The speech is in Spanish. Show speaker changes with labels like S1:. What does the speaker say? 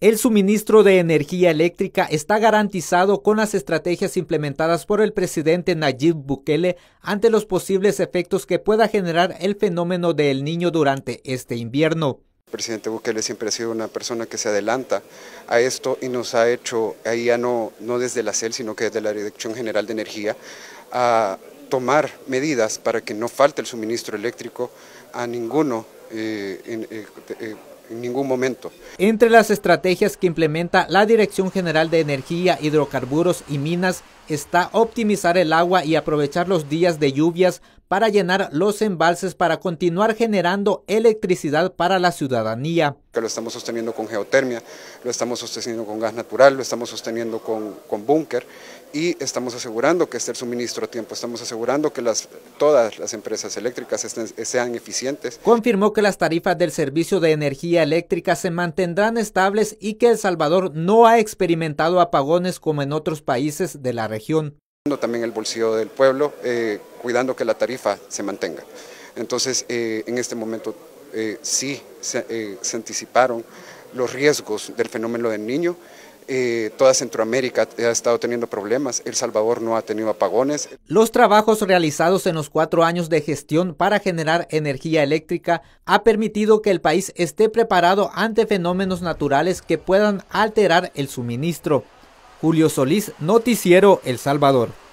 S1: El suministro de energía eléctrica está garantizado con las estrategias implementadas por el presidente Nayib Bukele ante los posibles efectos que pueda generar el fenómeno del niño durante este invierno.
S2: El presidente Bukele siempre ha sido una persona que se adelanta a esto y nos ha hecho, ahí ya no, no desde la CEL, sino que desde la Dirección General de Energía, a tomar medidas para que no falte el suministro eléctrico a ninguno eh, eh, eh, en, ningún momento.
S1: Entre las estrategias que implementa la Dirección General de Energía, Hidrocarburos y Minas está optimizar el agua y aprovechar los días de lluvias para llenar los embalses para continuar generando electricidad para la ciudadanía.
S2: Que lo estamos sosteniendo con geotermia, lo estamos sosteniendo con gas natural, lo estamos sosteniendo con, con búnker y estamos asegurando que esté el suministro a tiempo, estamos asegurando que las, todas las empresas eléctricas sean eficientes.
S1: Confirmó que las tarifas del servicio de energía eléctrica se mantendrán estables y que El Salvador no ha experimentado apagones como en otros países de la región.
S2: También el bolsillo del pueblo, eh, cuidando que la tarifa se mantenga. Entonces, eh, en este momento eh, sí se, se anticiparon los riesgos del fenómeno del niño. Eh, toda Centroamérica ha estado teniendo problemas, El Salvador no ha tenido apagones.
S1: Los trabajos realizados en los cuatro años de gestión para generar energía eléctrica ha permitido que el país esté preparado ante fenómenos naturales que puedan alterar el suministro. Julio Solís, Noticiero El Salvador.